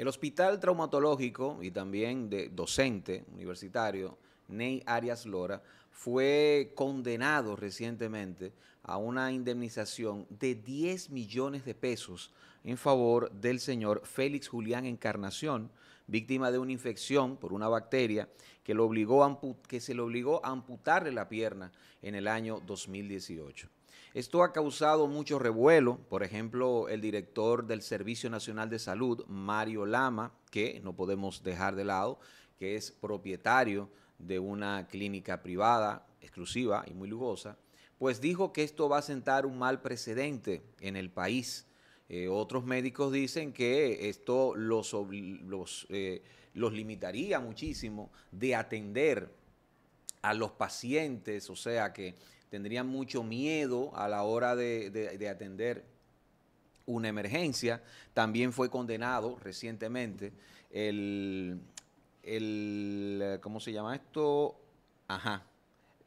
El Hospital Traumatológico y también de docente universitario, Ney Arias Lora, fue condenado recientemente a una indemnización de 10 millones de pesos en favor del señor Félix Julián Encarnación, víctima de una infección por una bacteria que, lo obligó a que se le obligó a amputarle la pierna en el año 2018. Esto ha causado mucho revuelo. Por ejemplo, el director del Servicio Nacional de Salud, Mario Lama, que no podemos dejar de lado, que es propietario de una clínica privada exclusiva y muy lujosa, pues dijo que esto va a sentar un mal precedente en el país. Eh, otros médicos dicen que esto los, los, eh, los limitaría muchísimo de atender a los pacientes, o sea que tendrían mucho miedo a la hora de, atender una emergencia. También fue condenado recientemente el, ¿cómo se llama esto? Ajá,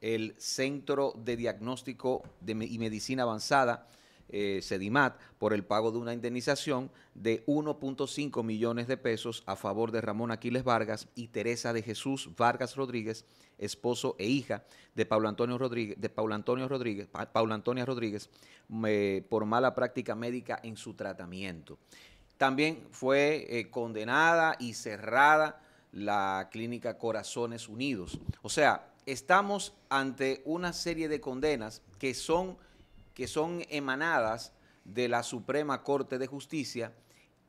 el Centro de Diagnóstico de y Medicina Avanzada eh, Sedimat por el pago de una indemnización de 1.5 millones de pesos a favor de Ramón Aquiles Vargas y Teresa de Jesús Vargas Rodríguez, esposo e hija de Paulo Antonio Rodríguez, de Antonio Rodríguez, Paula Rodríguez, por mala práctica médica en su tratamiento. También fue eh, condenada y cerrada la clínica Corazones Unidos. O sea, estamos ante una serie de condenas que son que son emanadas de la Suprema Corte de Justicia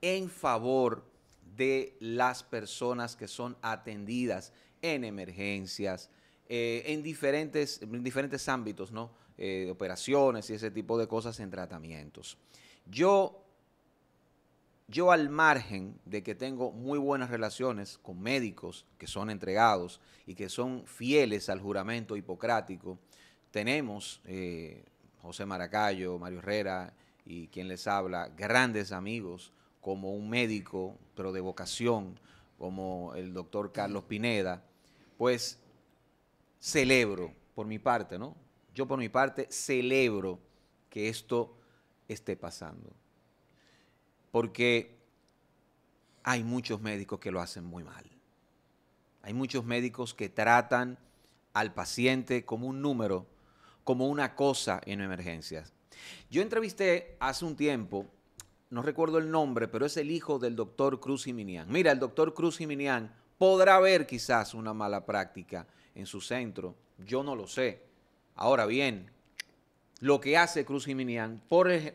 en favor de las personas que son atendidas en emergencias, eh, en, diferentes, diferentes ámbitos, ¿no? Eh, operaciones y ese tipo de cosas en tratamientos. Yo, yo al margen de que tengo muy buenas relaciones con médicos que son entregados y que son fieles al juramento hipocrático, tenemos eh, José Maracayo, Mario Herrera y quien les habla, grandes amigos, como un médico, pero de vocación, como el doctor Carlos Pineda, pues celebro por mi parte, ¿no? Yo por mi parte celebro que esto esté pasando. Porque hay muchos médicos que lo hacen muy mal. Hay muchos médicos que tratan al paciente como un número como una cosa en emergencias. Yo entrevisté hace un tiempo, no recuerdo el nombre, pero es el hijo del doctor Cruz Jiménez. Mira, el doctor Cruz Jiménez podrá haber quizás una mala práctica en su centro, yo no lo sé. Ahora bien, lo que hace Cruz Jiménez por el,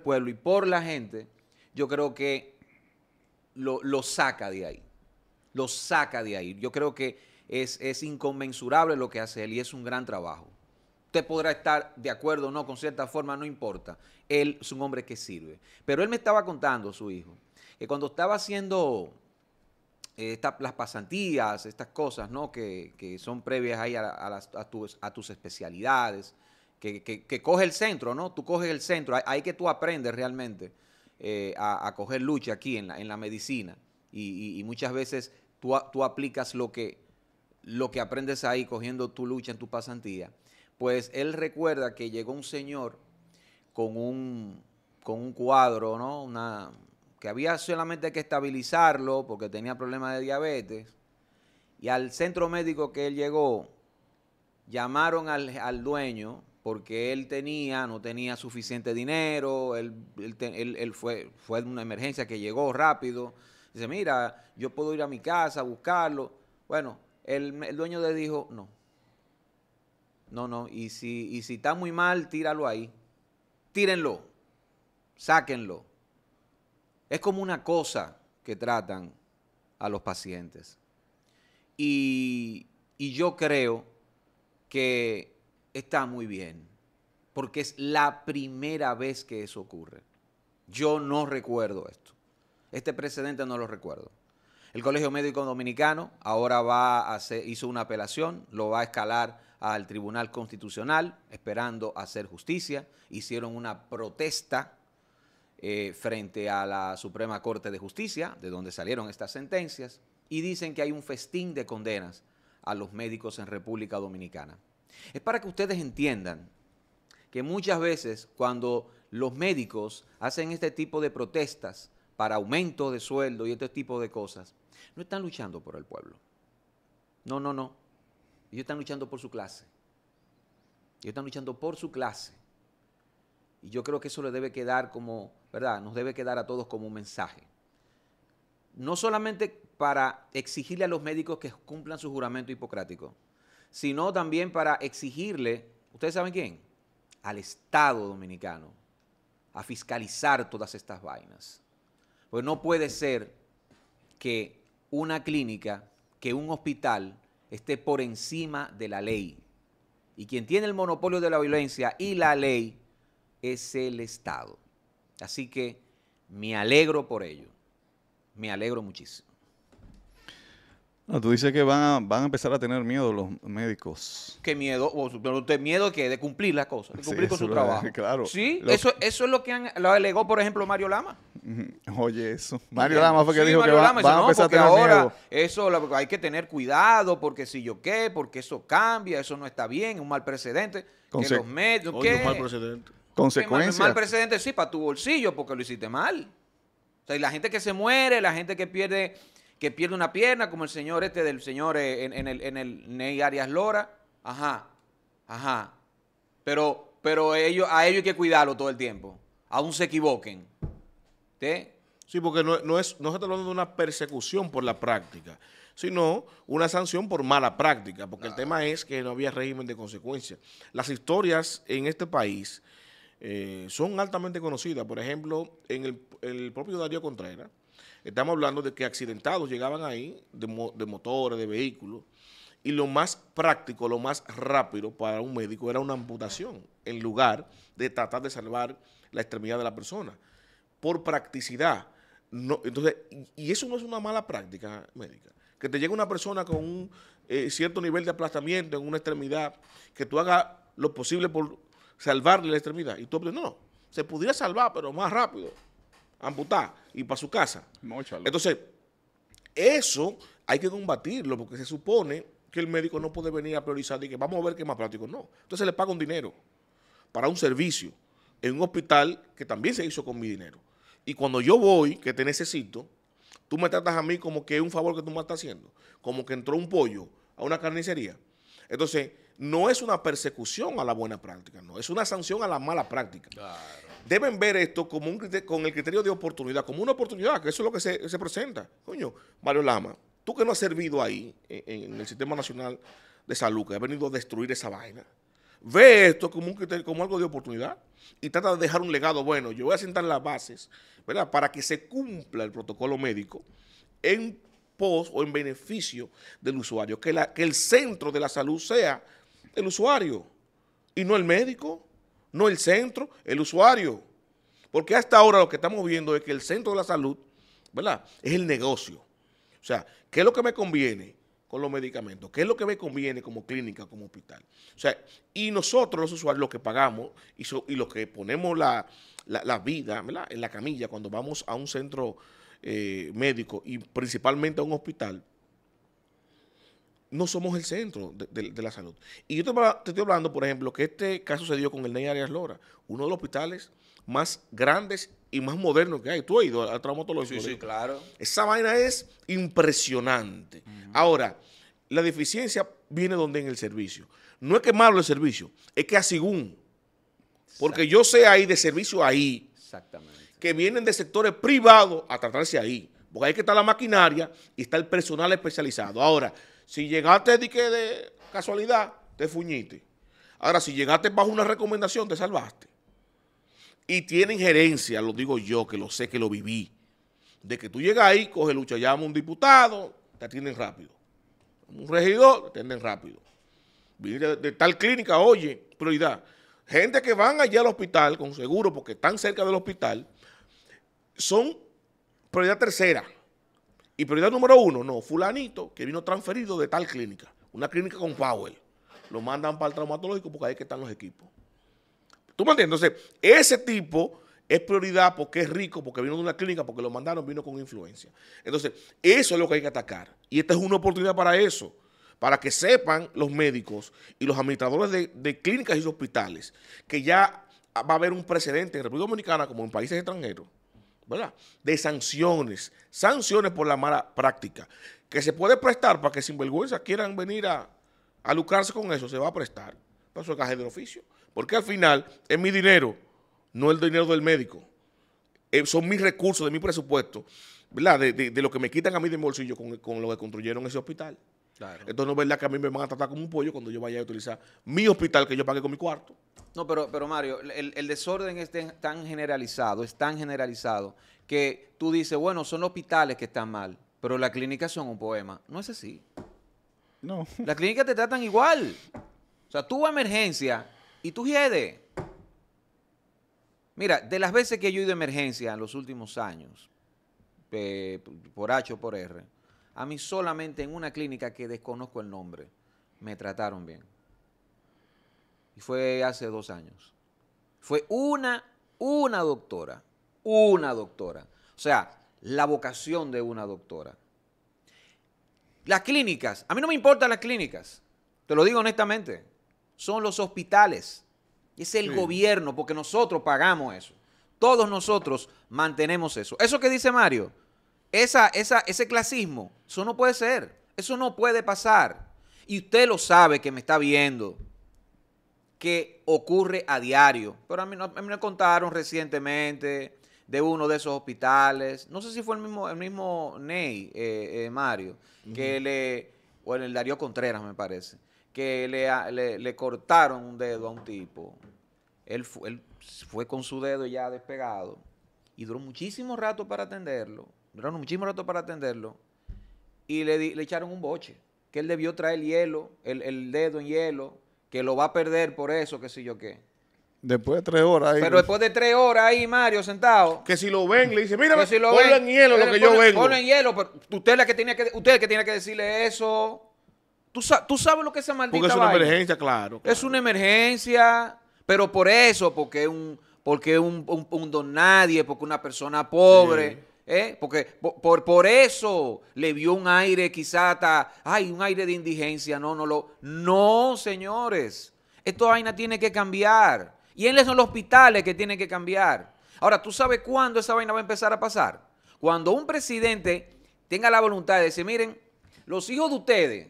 pueblo y por la gente, yo creo que lo, saca de ahí. Lo saca de ahí. Yo creo que es, es inconmensurable lo que hace él y es un gran trabajo. Usted podrá estar de acuerdo o no con cierta forma, no importa. Él es un hombre que sirve. Pero él me estaba contando, su hijo, que cuando estaba haciendo eh, las pasantías, estas cosas, ¿no? Que, son previas ahí a, tus, especialidades, que, coge el centro, ¿no? Tú coges el centro. Ahí que tú aprendes realmente eh, a, coger lucha aquí en la, medicina. Y, muchas veces tú, aplicas lo que, lo que aprendes ahí cogiendo tu lucha en tu pasantía pues él recuerda que llegó un señor con un, con un cuadro, ¿no? Una, que había solamente que estabilizarlo porque tenía problemas de diabetes. Y al centro médico que él llegó, llamaron al, dueño porque él tenía, no tenía suficiente dinero, él, fue, fue una emergencia que llegó rápido. Dice, mira, yo puedo ir a mi casa a buscarlo. Bueno, el dueño le dijo, no, no, no, y si, si está muy mal, tíralo ahí. Tírenlo, sáquenlo. Es como una cosa que tratan a los pacientes. Y, y yo creo que está muy bien, porque es la primera vez que eso ocurre. Yo no recuerdo esto. Este precedente no lo recuerdo. El Colegio Médico Dominicano ahora va a hacer, hizo una apelación, lo va a escalar al Tribunal Constitucional esperando hacer justicia, hicieron una protesta eh, frente a la Suprema Corte de Justicia, de donde salieron estas sentencias, y dicen que hay un festín de condenas a los médicos en República Dominicana. Es para que ustedes entiendan que muchas veces cuando los médicos hacen este tipo de protestas para aumento de sueldo y este tipo de cosas, no están luchando por el pueblo. No, no, no. Ellos están luchando por su clase. Ellos están luchando por su clase. Y yo creo que eso le debe quedar como, ¿verdad? Nos debe quedar a todos como un mensaje. No solamente para exigirle a los médicos que cumplan su juramento hipocrático, sino también para exigirle, ¿ustedes saben quién? Al Estado dominicano, a fiscalizar todas estas vainas. Pues no puede ser que una clínica, que un hospital, esté por encima de la ley. Y quien tiene el monopolio de la violencia y la ley es el Estado. Así que me alegro por ello. Me alegro muchísimo tú dices que van a, van a empezar a tener miedo los médicos. ¿Qué miedo? de miedo que de cumplir las cosas, de cumplir con su trabajo. claro. Sí, eso, eso es lo que han, lo alegó, por ejemplo, Mario Lama. Oye, eso. Mario Lama fue que dijo que va, a empezar a tener ahora miedo. Eso hay que tener cuidado porque si yo qué, porque eso cambia, eso no está bien, un mal precedente. Conse los un mal precedente. mal precedente sí para tu bolsillo porque lo hiciste mal. O sea, y la gente que se muere, la gente que pierde que pierde una pierna, como el señor este del señor eh, en, el, Ney Arias Lora. Ajá, ajá. Pero, pero ellos, a ellos hay que cuidarlo todo el tiempo. Aún se equivoquen. ¿Sí? Sí, porque no, es, no se está hablando de una persecución por la práctica, sino una sanción por mala práctica, porque el tema es que no había régimen de consecuencia. Las historias en este país eh, son altamente conocidas. Por ejemplo, en el, el propio Darío Contreras, Estamos hablando de que accidentados llegaban ahí, de, motores, de vehículos, y lo más práctico, lo más rápido para un médico era una amputación, en lugar de tratar de salvar la extremidad de la persona, por practicidad. entonces, y eso no es una mala práctica médica. Que te llegue una persona con un eh, cierto nivel de aplastamiento en una extremidad, que tú hagas lo posible por salvarle la extremidad. Y tú, no, no, se pudiera salvar, pero más rápido amputar y para su casa. Entonces, eso hay que combatirlo porque se supone que el médico no puede venir a priorizar y que vamos a ver qué más práctico. No. Entonces le paga un dinero para un servicio en un hospital que también se hizo con mi dinero. Y cuando yo voy, que te necesito, tú me tratas a mí como que es un favor que tú me estás haciendo, como que entró un pollo a una carnicería. Entonces, no es una persecución a la buena práctica, no, es una sanción a la mala práctica. Claro deben ver esto como un con el criterio de oportunidad, como una oportunidad, que eso es lo que se, presenta. Coño, Mario Lama, tú que no has servido ahí, e, en, el Sistema Nacional de Salud, que has venido a destruir esa vaina, ve esto como, como algo de oportunidad y trata de dejar un legado bueno. Yo voy a sentar las bases, ¿verdad?, para que se cumpla el protocolo médico en pos o en beneficio del usuario, que, la, que el centro de la salud sea el usuario y no el médico no el centro, el usuario. Porque hasta ahora lo que estamos viendo es que el centro de la salud, ¿verdad? Es el negocio. O sea, ¿qué es lo que me conviene con los medicamentos? ¿Qué es lo que me conviene como clínica, como hospital? O sea, y nosotros los usuarios, los que pagamos y, los que ponemos la, vida ¿verdad? en la camilla cuando vamos a un centro eh, médico y principalmente a un hospital, no somos el centro de, la salud. Y yo te, estoy hablando, por ejemplo, que este caso se dio con el Ney Arias Lora, uno de los hospitales más grandes y más modernos que hay. Tú has ido al traumatológico. Sí, claro. Esa vaina es impresionante. Ahora, la deficiencia viene donde en el servicio. No es que malo el servicio, es que un... Porque yo sé ahí de servicio ahí. Exactamente. Que vienen de sectores privados a tratarse ahí. Porque ahí que está la maquinaria y está el personal especializado. Ahora, si llegaste de, de casualidad, te fuñiste. Ahora, si llegaste bajo una recomendación, te salvaste. Y tienen gerencia, lo digo yo, que lo sé, que lo viví. De que tú llegas ahí, coge lucha, llamas a un diputado, te atienden rápido. Un regidor, te atienden rápido. De, de tal clínica, oye, prioridad. Gente que van allá al hospital con seguro porque están cerca del hospital, son prioridad tercera. Y prioridad número uno, no, fulanito que vino transferido de tal clínica, una clínica con Powell. Lo mandan para el traumatológico porque ahí que están los equipos. ¿Tú me entiendes? Entonces, ese tipo es prioridad porque es rico, porque vino de una clínica, porque lo mandaron, vino con influencia. Entonces, eso es lo que hay que atacar. Y esta es una oportunidad para eso, para que sepan los médicos y los administradores de, de clínicas y hospitales que ya va a haber un precedente en República Dominicana como en países extranjeros de sanciones, sanciones por la mala práctica, que se puede prestar para que sinvergüenza quieran venir a, a lucrarse con eso, se va a prestar. para su caja oficio. Porque al final es mi dinero, no el dinero del médico. Eh, son mis recursos, de mi presupuesto, De, lo que me quitan a mí de bolsillo con lo que construyeron ese hospital. Esto no es verdad que a mí me van a tratar como un pollo cuando yo vaya a utilizar mi hospital que yo pagué con mi cuarto. No, pero, pero Mario, el, desorden es tan generalizado, es tan generalizado, que tú dices, bueno, son hospitales que están mal, pero las clínicas son un poema. No es así. No. Las clínicas te tratan igual. O sea, tú a emergencia y tú gede. Mira, de las veces que yo he ido a emergencia en los últimos años, por H o por R, a mí solamente en una clínica que desconozco el nombre, me trataron bien. Y fue hace dos años. Fue una, una doctora, una doctora. O sea, la vocación de una doctora. Las clínicas, a mí no me importan las clínicas, te lo digo honestamente, son los hospitales, es el gobierno, porque nosotros pagamos eso. Todos nosotros mantenemos eso. Eso que dice Mario, esa, ese clasismo, eso no puede ser, eso no puede pasar. Y usted lo sabe que me está viendo, que ocurre a diario. Pero a mí, me contaron recientemente de uno de esos hospitales, no sé si fue el mismo, el mismo Ney, eh, eh, Mario, que le, o el Darío Contreras me parece, que le, le, cortaron un dedo a un tipo. Él, él fue con su dedo ya despegado y duró muchísimo rato para atenderlo Duraron muchísimo rato para atenderlo y le, echaron un boche, que él debió traer hielo, el, dedo en hielo, que lo va a perder por eso, qué sé yo qué. Después de tres horas Pero después de tres horas ahí, Mario, sentado. Que si lo ven, le dice, mira, ponlo en hielo lo que yo vengo. Ponlo en hielo, pero usted es la que tenía que, usted que tiene que decirle eso. Tú, sabes lo que esa maldita Porque es una emergencia, claro, Es una emergencia, pero por eso, porque un, porque un, un, don nadie, porque una persona pobre. ¿eh? Porque por, por, eso le vio un aire quizá hasta, ay, un aire de indigencia. No, no lo. No, señores. esta vaina tiene que cambiar. Y él son los hospitales que tienen que cambiar. Ahora, ¿tú sabes cuándo esa vaina va a empezar a pasar? Cuando un presidente tenga la voluntad de decir, miren, los hijos de ustedes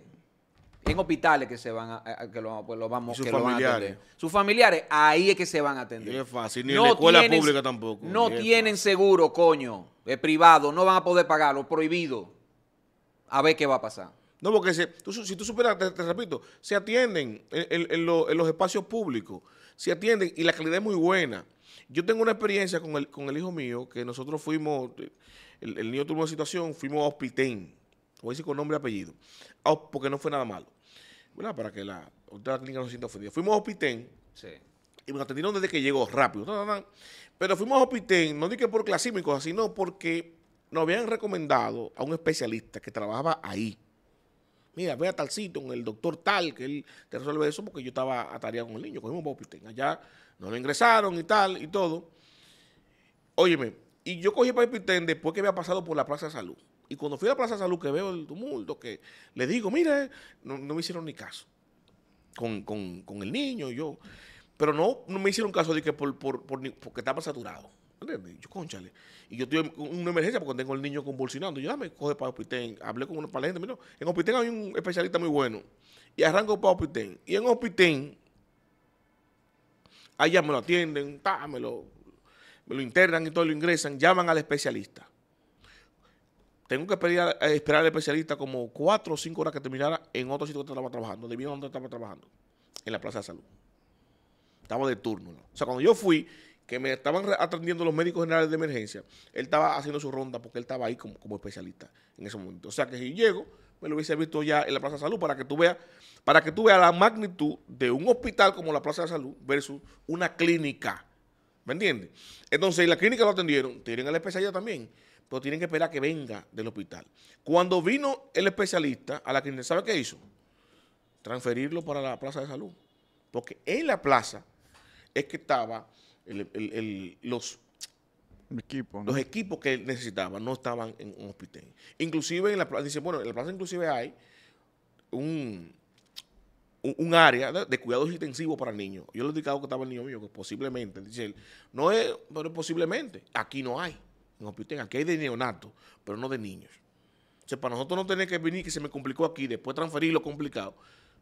en hospitales que se van a, que lo, vamos sus familiares. Sus familiares, ahí es que se van a atender. es fácil, ni en la escuela pública tampoco. No tienen seguro, coño, es privado, no van a poder pagarlo, prohibido. A ver qué va a pasar. No, porque si tú, si superas, te, repito, se atienden en, los espacios públicos, se atienden y la calidad es muy buena. Yo tengo una experiencia con el, hijo mío que nosotros fuimos, el, niño tuvo una situación, fuimos a Hospitén, voy a decir con nombre y apellido, porque no fue nada malo. ¿verdad? Para que la doctora clínica no se sienta Fuimos a Hospitén. Y nos atendieron desde que llegó, rápido. Pero fuimos a Hospitén, no dije por clasismo y cosas, sino porque nos habían recomendado a un especialista que trabajaba ahí. Mira, ve a tal sitio, con el doctor tal, que él te resuelve eso porque yo estaba atareado con el niño. Cogimos Hospitén. Allá nos lo ingresaron y tal y todo. Óyeme, y yo cogí para Hospitén después que había pasado por la Plaza de Salud. Y cuando fui a la Plaza de Salud, que veo el tumulto, que le digo, mire, eh, no, me hicieron ni caso con, el niño yo. Pero no, no me hicieron caso de que porque estaba saturado. Yo, conchale. Y yo tuve una emergencia porque tengo el niño convulsionando. Yo, me coge para Hospitén. Hablé con una para la gente. Mira, en Hospitén hay un especialista muy bueno. Y arranco para Hospitén. Y en Hospitén, allá me lo atienden, me lo internan y todo lo ingresan. Llaman al especialista tengo que eh, esperar, al especialista como cuatro o cinco horas que terminara en otro sitio que estaba trabajando, debido dónde donde estaba trabajando, en la plaza de salud. Estaba de turno. O sea, cuando yo fui, que me estaban atendiendo los médicos generales de emergencia, él estaba haciendo su ronda porque él estaba ahí como, especialista en ese momento. O sea, que si llego, me lo hubiese visto ya en la plaza de salud para que tú veas para que tú veas la magnitud de un hospital como la plaza de salud versus una clínica. ¿Me entiendes? Entonces, la clínica lo atendieron, tienen al especialista también pero tienen que esperar a que venga del hospital. Cuando vino el especialista a la ¿sabe qué hizo? Transferirlo para la plaza de salud. Porque en la plaza es que estaba los, los equipos que necesitaba no estaban en un hospital. Inclusive en la plaza, dice, bueno, en la plaza inclusive hay un, área de, cuidados intensivos para niños. Yo le he indicado que estaba el niño mío, que posiblemente, dice él, no es, pero posiblemente, aquí no hay en Aquí hay de neonatos pero no de niños. O sea, para nosotros no tener que venir, que se me complicó aquí, después transferir lo complicado.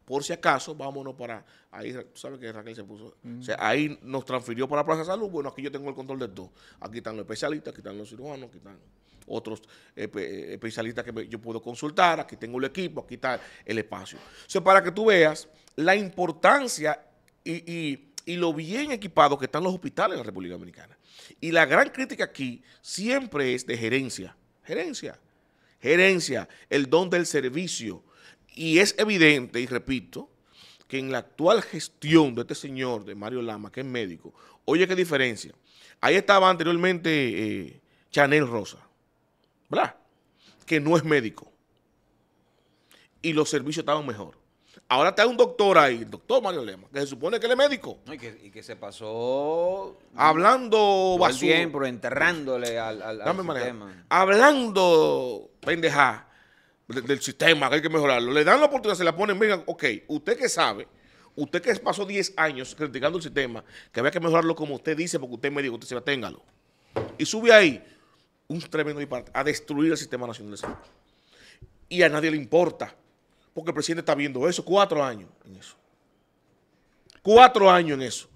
Por si acaso, vámonos para... Ahí, sabes que Raquel se puso... O sea, ahí nos transfirió para la Plaza de Salud. Bueno, aquí yo tengo el control de todo. Aquí están los especialistas, aquí están los cirujanos, aquí están otros eh, eh, especialistas que yo puedo consultar. Aquí tengo el equipo, aquí está el espacio. O sea, para que tú veas la importancia y y lo bien equipados que están los hospitales en la República Dominicana. Y la gran crítica aquí siempre es de gerencia, gerencia, gerencia, el don del servicio. Y es evidente, y repito, que en la actual gestión de este señor, de Mario Lama, que es médico, oye qué diferencia. Ahí estaba anteriormente eh, Chanel Rosa, ¿verdad? Que no es médico. Y los servicios estaban mejor. Ahora está un doctor ahí, el doctor Mario Lema, que se supone que él es médico. Y que, se pasó... Mm, Hablando basura. siempre, enterrándole al, al, sistema. Hablando pendeja del, sistema, que hay que mejorarlo. Le dan la oportunidad, se la ponen, Miren, ok, usted que sabe, usted que pasó 10 años criticando el sistema, que había que mejorarlo como usted dice, porque usted es médico, usted se va, téngalo. Y sube ahí un tremendo disparate a destruir el sistema nacional de salud. Y a nadie le importa. Porque el presidente está viendo eso, cuatro años en eso. Cuatro años en eso.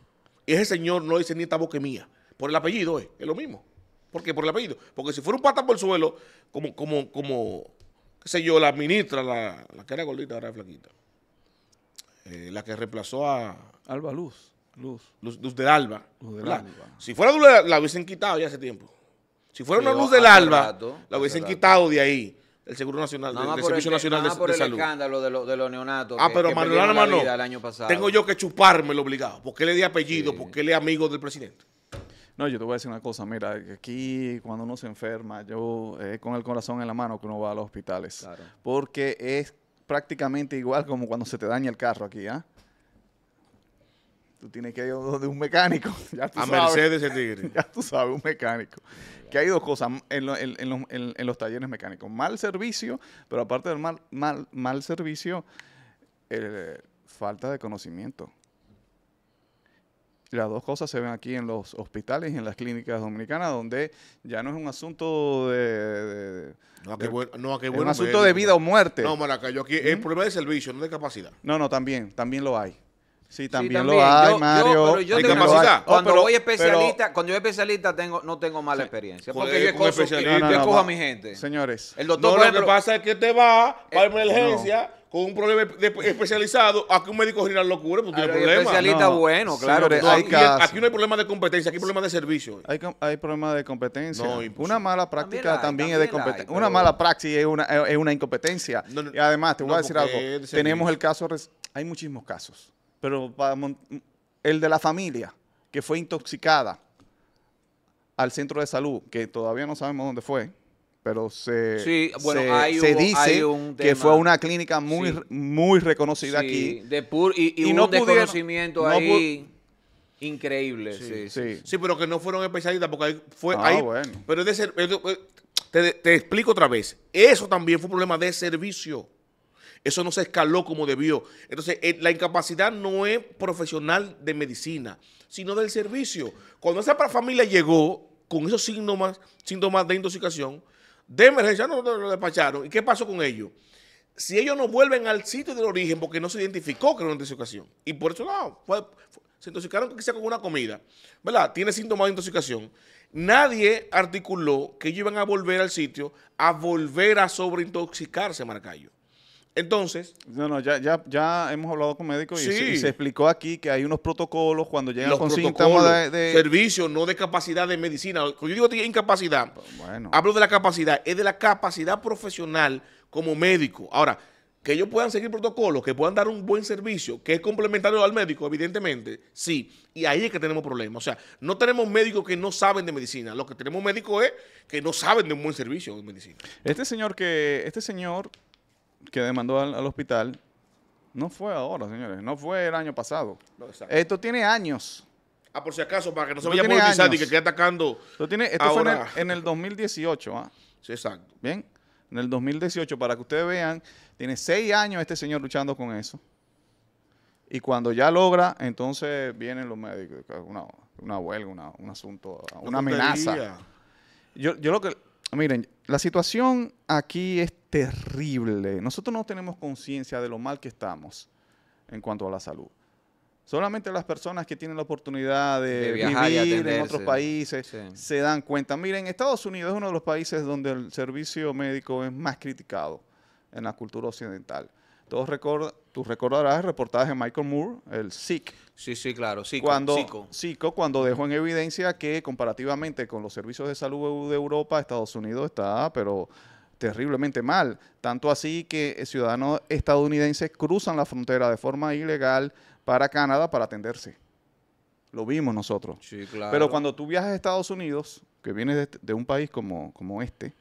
Y ese señor no dice ni esta boca mía. Por el apellido es, eh, es lo mismo. ¿Por qué? Por el apellido. Porque si fuera un pata por el suelo, como, como, como, qué sé yo, la ministra, la, la que era gordita, ahora flaquita. Eh, la que reemplazó a... Alba Luz. Luz. Luz, Alba. Si fuera Luz la, la hubiesen quitado ya hace tiempo. Si fuera una Luz del Alba, la hubiesen quitado de ahí el Seguro Nacional, el Servicio Nacional de, por el Salud. escándalo de, los neonatos. Ah, pero que Manuel Tengo yo que chuparme lo obligado, porque le di apellido, porque le es amigo del presidente. No, yo te voy a decir una cosa, mira, aquí cuando uno se enferma, yo eh, con el corazón en la mano que uno va a los hospitales, porque es prácticamente igual como cuando se te daña el carro aquí, ¿ah? Tú tienes que ir donde un mecánico. a Mercedes el Tigre. Ya tú sabes, un mecánico. Que hay dos cosas en, los, talleres mecánicos. Mal servicio, pero aparte del mal, servicio, eh, falta de conocimiento. Las dos cosas se ven aquí en los hospitales y en las clínicas dominicanas, donde ya no es un asunto de. no, bueno, un asunto de vida o muerte. No, Maraca, yo aquí. es El ¿Mm? problema de servicio, no de capacidad. No, no, también, también lo hay. Sí, también, lo hay, Mario. Yo, pero yo tengo oh, cuando voy especialista, cuando yo especialista tengo, no tengo mala experiencia. Porque yo escojo, a mi gente. Señores. El doctor, no, lo que pasa es que te va eh, para emergencia con un problema especializado, aquí un médico gira locura, porque tiene ah, problemas. especialista bueno, claro. hay aquí, aquí, no hay problema de competencia, aquí hay problema de servicio. Hay, hay problema de competencia. No, una mala práctica también, es de competencia. Una mala praxis es una, es una incompetencia. y además, te voy a decir algo. Tenemos el caso, hay muchísimos casos pero el de la familia, que fue intoxicada al centro de salud, que todavía no sabemos dónde fue, pero se, dice que fue una clínica muy, muy reconocida aquí. De y, un no desconocimiento ahí. Increíble, sí pero que no fueron especialistas porque ahí fue ah, Pero eh, te, te explico otra vez. Eso también fue un problema de servicio. Eso no se escaló como debió. Entonces, eh, la incapacidad no es profesional de medicina, sino del servicio. Cuando esa familia llegó con esos síntomas, síntomas de intoxicación, de emergencia, no lo despacharon. ¿Y qué pasó con ellos? Si ellos no vuelven al sitio del origen porque no se identificó que era una intoxicación. Y por eso, no, se intoxicaron con una comida, ¿verdad? Tiene síntomas de intoxicación. Nadie articuló que ellos iban a volver al sitio a volver a sobreintoxicarse, Marcayo. Entonces. No, no, ya, ya, hemos hablado con médicos y, se, explicó aquí que hay unos protocolos cuando llegan Los con de, Servicio, no de capacidad de medicina. yo digo incapacidad, pues, hablo de la capacidad, es de la capacidad profesional como médico. Ahora, que ellos puedan seguir protocolos, que puedan dar un buen servicio, que es complementario al médico, evidentemente, sí. Y ahí es que tenemos problemas. O sea, no tenemos médicos que no saben de medicina. Lo que tenemos médicos es que no saben de un buen servicio de medicina. Este señor que, este señor que demandó al, hospital no fue ahora, señores. No fue el año pasado. esto tiene años. Ah, por si acaso, para que no se vaya a politizar y que quede atacando. Esto, tiene, fue en el, 2018. ¿ah? Sí, exacto. Bien. En el 2018, para que ustedes vean, tiene seis años este señor luchando con eso. Y cuando ya logra, entonces vienen los médicos. Una, huelga, un asunto, una amenaza. Yo, yo lo que Ah, miren, la situación aquí es terrible. Nosotros no tenemos conciencia de lo mal que estamos en cuanto a la salud. Solamente las personas que tienen la oportunidad de, vivir en otros países se dan cuenta. Miren, Estados Unidos es uno de los países donde el servicio médico es más criticado en la cultura occidental. Todos recordan tú recordarás el reportaje de Michael Moore, el SIC. Sí, sí, claro, SICO. Cuando, cuando dejó en evidencia que comparativamente con los servicios de salud de Europa, Estados Unidos está, pero terriblemente mal. Tanto así que ciudadanos estadounidenses cruzan la frontera de forma ilegal para Canadá para atenderse. Lo vimos nosotros. Sí, claro. Pero cuando tú viajas a Estados Unidos, que vienes de, un país como, como este,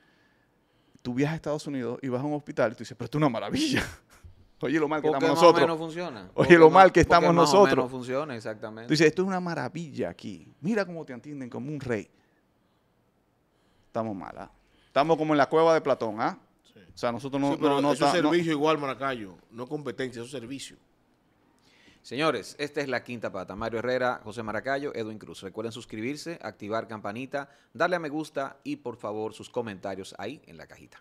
tú viajas a Estados Unidos y vas a un hospital y tú dices, pero esto es una maravilla. Oye lo mal que estamos nosotros. Oye lo mal que estamos nosotros. funciona, exactamente. Dice, esto es una maravilla aquí. Mira cómo te atienden como un rey. Estamos mal, ¿ah? Estamos como en la cueva de Platón, ¿ah? O sea, nosotros no... eso es servicio igual, Maracayo. No competencia, eso es servicio. Señores, esta es la quinta pata. Mario Herrera, José Maracayo, Edwin Cruz. Recuerden suscribirse, activar campanita, darle a me gusta y por favor sus comentarios ahí en la cajita.